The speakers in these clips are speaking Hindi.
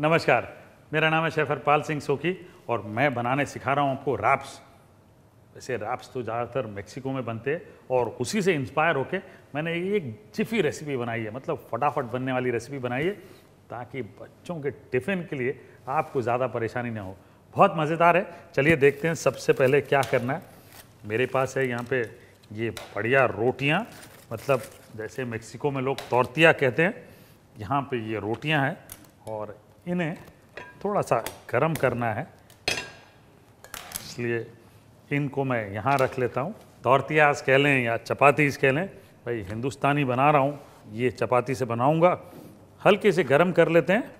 नमस्कार मेरा नाम है शेफर पाल सिंह सोखी और मैं बनाने सिखा रहा हूँ आपको रैप्स वैसे रैप्स तो ज़्यादातर मेक्सिको में बनते हैं और उसी से इंस्पायर होके मैंने एक चिफी रेसिपी बनाई है मतलब फटाफट बनने वाली रेसिपी बनाई है ताकि बच्चों के टिफ़िन के लिए आपको ज़्यादा परेशानी ना हो बहुत मज़ेदार है चलिए देखते हैं सबसे पहले क्या करना है मेरे पास है यहाँ पे ये बढ़िया रोटियाँ मतलब जैसे मेक्सिको में लोग तोरतिया कहते हैं यहाँ पे ये रोटियाँ हैं और इन्हें थोड़ा सा गर्म करना है इसलिए इनको मैं यहाँ रख लेता हूँ दौरतियाज कह लें या चपातीस कह लें भाई हिंदुस्तानी बना रहा हूँ ये चपाती से बनाऊँगा हल्के से गर्म कर लेते हैं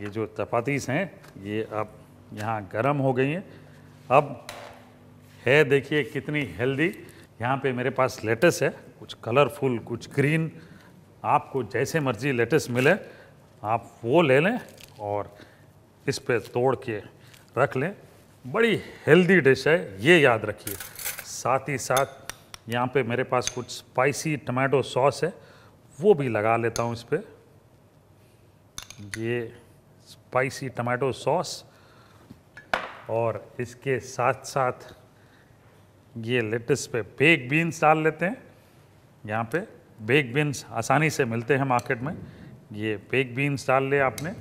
ये जो चपातीस हैं ये अब यहाँ गर्म हो गई हैं अब है देखिए कितनी हेल्दी यहाँ पे मेरे पास लेटेस्ट है कुछ कलरफुल कुछ ग्रीन आपको जैसे मर्जी लेटेस्ट मिले आप वो ले लें और इस पर तोड़ के रख लें बड़ी हेल्दी डिश है ये याद रखिए साथ ही साथ यहाँ पे मेरे पास कुछ स्पाइसी टमाटो सॉस है वो भी लगा लेता हूँ इस पर ये स्पाइसी टमाटो सॉस और इसके साथ साथ ये लेटेस्ट पे बेग बीन्स डाल लेते हैं यहाँ पे बेग बीन्स आसानी से मिलते हैं मार्केट में ये बेग बीन्स डाल लिया आपने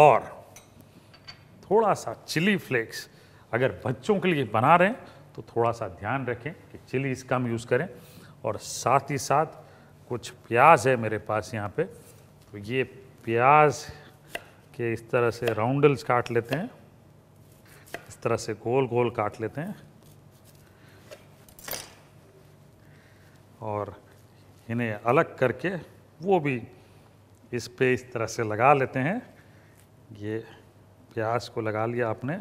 और थोड़ा सा चिली फ्लेक्स अगर बच्चों के लिए बना रहे हैं तो थोड़ा सा ध्यान रखें कि चिलीज कम यूज़ करें और साथ ही साथ कुछ प्याज है मेरे पास यहाँ पे तो ये प्याज के इस तरह से राउंडल्स काट लेते हैं इस तरह से गोल गोल काट लेते हैं और इन्हें अलग करके वो भी इस पे इस तरह से लगा लेते हैं ये प्याज को लगा लिया आपने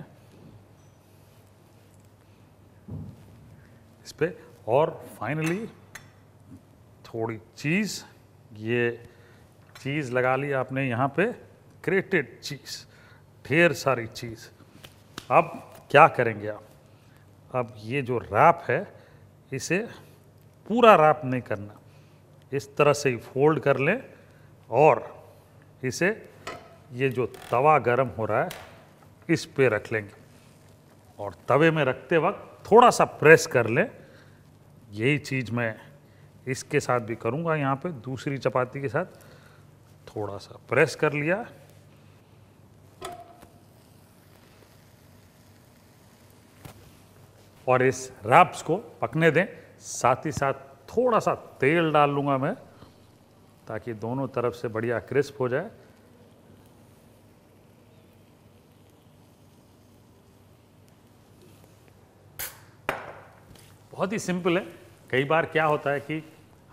इस पर और फाइनली थोड़ी चीज़ ये चीज़ लगा ली आपने यहाँ पे क्रेटेड चीज़ ढेर सारी चीज़ अब क्या करेंगे आप अब ये जो रैप है इसे पूरा रैप नहीं करना इस तरह से ही फोल्ड कर लें और इसे ये जो तवा गर्म हो रहा है इस पे रख लेंगे और तवे में रखते वक्त थोड़ा सा प्रेस कर लें यही चीज़ मैं इसके साथ भी करूँगा यहाँ पे दूसरी चपाती के साथ थोड़ा सा प्रेस कर लिया और इस रैप्स को पकने दें साथ ही साथ थोड़ा सा तेल डाल लूँगा मैं ताकि दोनों तरफ से बढ़िया क्रिस्प हो जाए बहुत ही सिंपल है कई बार क्या होता है कि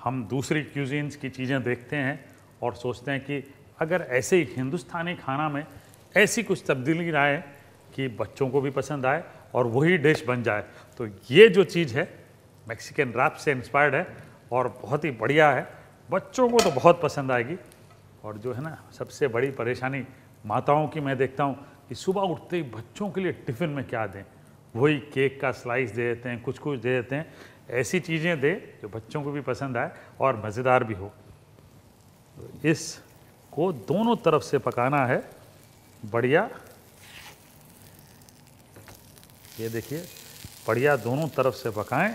हम दूसरी क्यूजींस की चीज़ें देखते हैं और सोचते हैं कि अगर ऐसे ही हिंदुस्तानी खाना में ऐसी कुछ तब्दीली आए कि बच्चों को भी पसंद आए और वही डिश बन जाए तो ये जो चीज़ है मैक्सिकन रैप से इंस्पायर्ड है और बहुत ही बढ़िया है बच्चों को तो बहुत पसंद आएगी और जो है ना सबसे बड़ी परेशानी माताओं की मैं देखता हूँ कि सुबह उठते ही बच्चों के लिए टिफ़िन में क्या दें वही केक का स्लाइस दे देते हैं कुछ कुछ दे देते हैं ऐसी चीज़ें दे जो बच्चों को भी पसंद आए और मज़ेदार भी हो इस को दोनों तरफ से पकाना है बढ़िया ये देखिए बढ़िया दोनों तरफ से पकाएं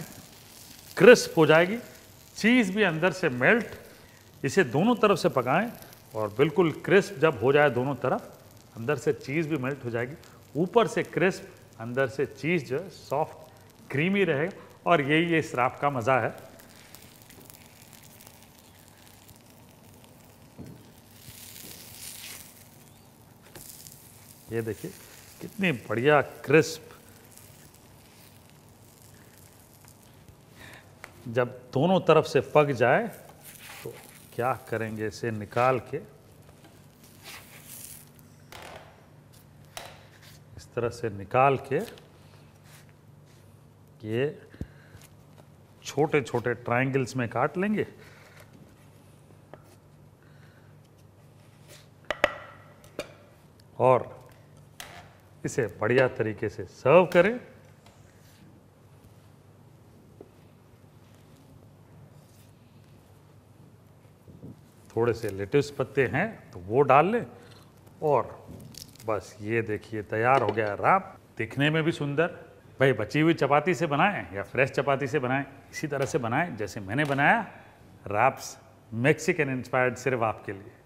क्रिस्प हो जाएगी चीज़ भी अंदर से मेल्ट इसे दोनों तरफ से पकाएं और बिल्कुल क्रिस्प जब हो जाए दोनों तरफ अंदर से चीज़ भी मेल्ट हो जाएगी ऊपर से क्रिस्प अंदर से चीज़ जो है सॉफ्ट क्रीमी रहेगा और यही ये श्राप का मज़ा है ये देखिए कितनी बढ़िया क्रिस्प जब दोनों तरफ से पक जाए तो क्या करेंगे इसे निकाल के इस तरह से निकाल के ये छोटे छोटे ट्रायंगल्स में काट लेंगे और इसे बढ़िया तरीके से सर्व करें थोड़े से लेटेस्ट पत्ते हैं तो वो डाल लें और बस ये देखिए तैयार हो गया राम दिखने में भी सुंदर भाई बची हुई चपाती से बनाएं या फ्रेश चपाती से बनाएं इसी तरह से बनाएं जैसे मैंने बनाया रैप्स मैक्सिकन इंस्पायर्ड सिर्फ आपके लिए